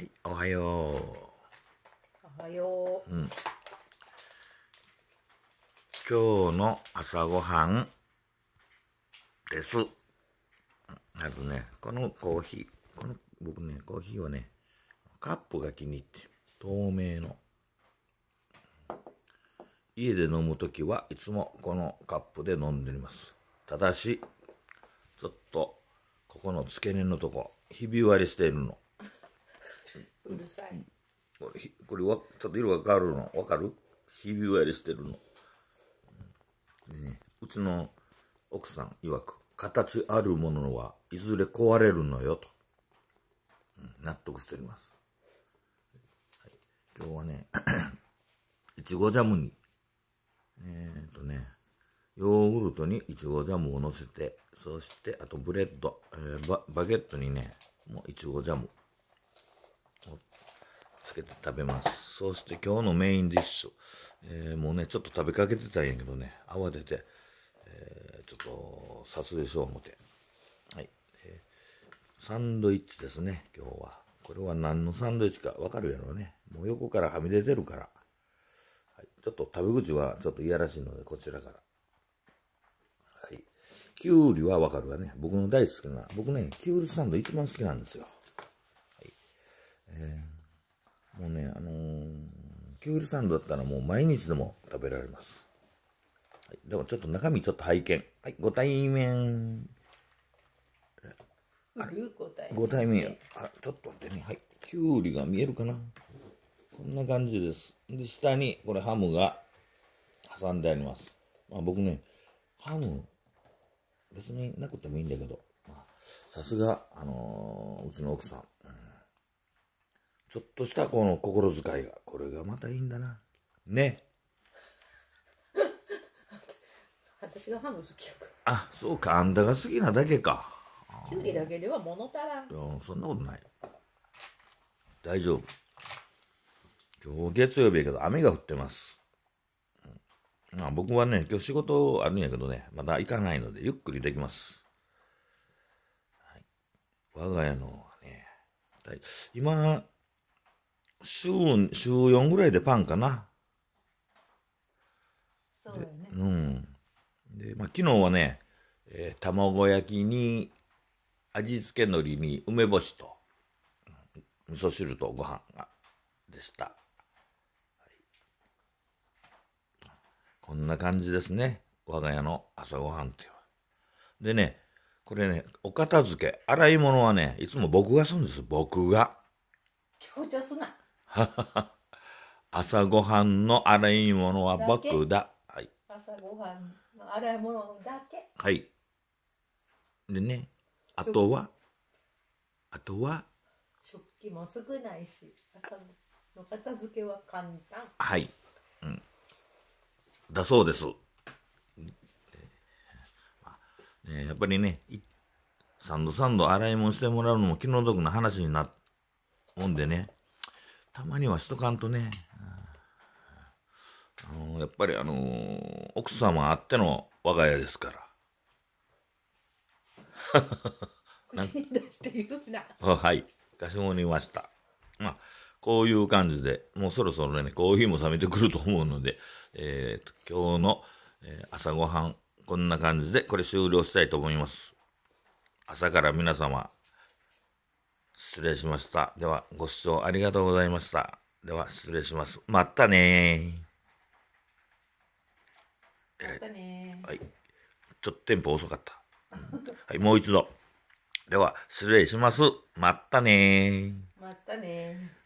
はい、おはよう。おはよう。うん。今日の朝ごはんです。あとね、このコーヒー、この僕ね、コーヒーはね、カップが気に入って、透明の。家で飲む時はいつもこのカップで飲んでおります。ただし、ちょっと、ここの付け根のとこ、ひび割れしているの。うるさい、これこれわちょっと色が変わるのわかるひび割れしてるの、ね、うちの奥さん曰く形あるものはいずれ壊れるのよと、うん、納得しております、はい、今日はね いちごジャムにえっ、ー、とねヨーグルトにいちごジャムをのせてそしてあとブレッド、えー、ババゲットにねもういちごジャムつけて食べます。そして今日のメインディッシュ。えー、もうね、ちょっと食べかけてたんやけどね、慌てて、えー、ちょっと撮影しよう思って。はい、えー、サンドイッチですね、今日は。これは何のサンドイッチかわかるやろね。もう横からはみ出てるから。はい、ちょっと食べ口はちょっといやらしいので、こちらから。はい。きゅうりはわかるわね。僕の大好きな、僕ね、キュウリサンド一番好きなんですよ。はい。えーもうね、あのー、キュウリサンドだったらもう毎日でも食べられます。はい、でもちょっと中身ちょっと拝見。はい、ご対面。あご対面。ご対面。あ、ちょっと待ってね。はい、きゅうりが見えるかな。こんな感じです。で、下にこれハムが挟んであります。まあ僕ね、ハム、別になくてもいいんだけど、さすが、あのー、うちの奥さん。ちょっとしたこの心遣いが、これがまたいいんだな。ね。私がハム好きやから。あ、そうか、あんたが好きなだけか。きゅうりだけでは物足らん。うん、そんなことない。大丈夫。今日月曜日やけど雨が降ってます。まあ僕はね、今日仕事あるんやけどね、まだ行かないのでゆっくりできます。はい、我が家のね、今、週、週4ぐらいでパンかな。そうよね。うん。で、まあ、昨日はね、えー、卵焼きに、味付け海苔に梅干しと、味噌汁とご飯が、でした、はい。こんな感じですね。我が家の朝ごはんっていう。でね、これね、お片付け、洗い物はね、いつも僕がするんです、僕が。強調すな。朝ごはんの洗い物は僕だ。はい。朝ごはんの洗い物だけ。はい。でね、あとは、あとは。食器も少ないし、朝の片付けは簡単。はい。うん。だそうです。えやっぱりね、ド度ン度洗い物してもらうのも気の毒な話になもんでね。たまにはしとかんとね。あのやっぱりあのー、奥様あっての我が家ですから。口に出して言うな。はい。かしこまりました。まあ、こういう感じで、もうそろそろね、コーヒーも冷めてくると思うので、えー、今日の、えー、朝ごはん、こんな感じで、これ終了したいと思います。朝から皆様、失礼しました。では、ご視聴ありがとうございました。では、失礼します。またねまたねはい。ちょっとテンポ遅かった。はい、もう一度。では、失礼します。またねまたね